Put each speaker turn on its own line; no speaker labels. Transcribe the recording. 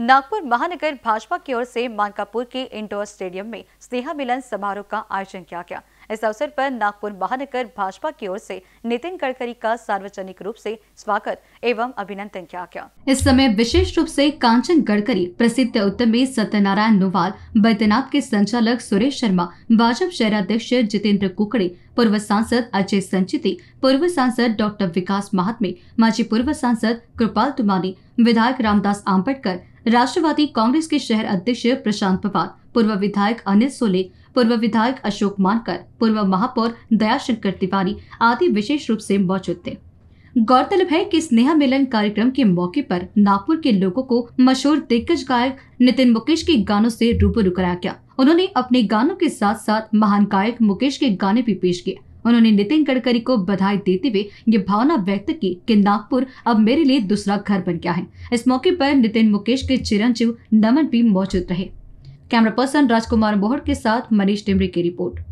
नागपुर महानगर भाजपा की ओर से मानकापुर के इंडोर स्टेडियम में स्नेहा मिलन समारोह का आयोजन किया गया इस अवसर पर नागपुर महानगर भाजपा की ओर से नितिन गडकरी का सार्वजनिक रूप से स्वागत एवं अभिनंदन किया गया इस समय विशेष रूप से कांचन गडकरी प्रसिद्ध उद्यमी सत्यनारायण नोवाल बैद्यनाथ के संचालक सुरेश शर्मा भाजपा शहराध्यक्ष जितेंद्र कुकड़े पूर्व सांसद अजय संचिति पूर्व सांसद डॉक्टर विकास महात्मे माजी पूर्व सांसद कृपाल तुमानी विधायक रामदास आम्बेडकर राष्ट्रवादी कांग्रेस के शहर अध्यक्ष प्रशांत पवार पूर्व विधायक अनिल सोले पूर्व विधायक अशोक मानकर पूर्व महापौर दयाशंकर तिवारी आदि विशेष रूप से मौजूद थे गौरतलब है कि स्नेहा मिलन कार्यक्रम के मौके पर नागपुर के लोगों को मशहूर दिग्गज गायक नितिन मुकेश के गानों से रूबरू कराया गया उन्होंने अपने गानों के साथ साथ महान गायक मुकेश के गाने भी पेश किए उन्होंने नितिन गडकरी को बधाई देते हुए ये भावना व्यक्त की कि नागपुर अब मेरे लिए दूसरा घर बन गया है इस मौके पर नितिन मुकेश के चिरंजीव नमन भी मौजूद रहे कैमरा पर्सन राजकुमार मोहड़ के साथ मनीष टिमरी की रिपोर्ट